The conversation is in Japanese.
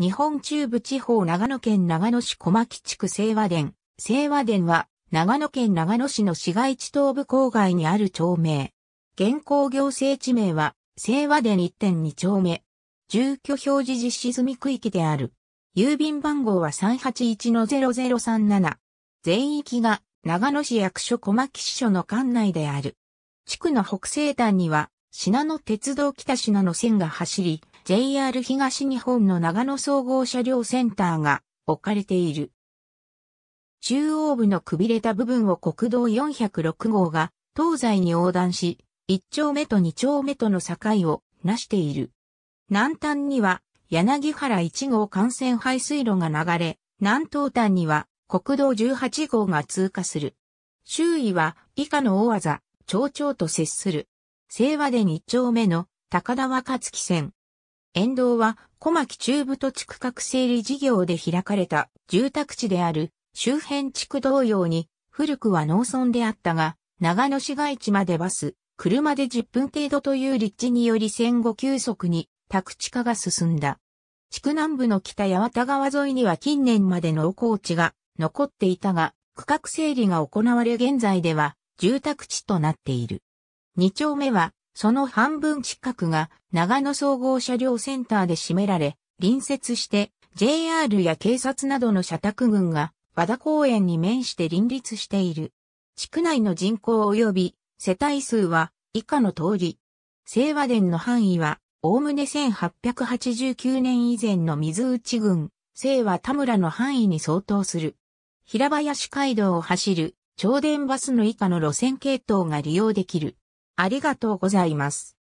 日本中部地方長野県長野市小牧地区清和殿。清和殿は長野県長野市の市街地東部郊外にある町名。現行行政地名は清和殿1.2丁目。住居表示実施済み区域である。郵便番号は381-0037。全域が長野市役所小牧支所の管内である。地区の北西端には、品野鉄道北品濃線が走り、JR 東日本の長野総合車両センターが置かれている。中央部のくびれた部分を国道406号が東西に横断し、1丁目と2丁目との境をなしている。南端には柳原1号幹線排水路が流れ、南東端には国道18号が通過する。周囲は以下の大技、町長と接する。清和で2丁目の高田若月線、沿道は小牧中部土地区画整理事業で開かれた住宅地である周辺地区同様に古くは農村であったが長野市街地までバス、車で10分程度という立地により戦後急速に宅地化が進んだ。地区南部の北八幡川沿いには近年まで農耕地が残っていたが区画整理が行われ現在では住宅地となっている。二丁目はその半分近くが長野総合車両センターで占められ、隣接して JR や警察などの社宅群が和田公園に面して林立している。地区内の人口及び世帯数は以下の通り。清和殿の範囲は、おおむね1889年以前の水内郡、清和田村の範囲に相当する。平林街道を走る、超電バスの以下の路線系統が利用できる。ありがとうございます。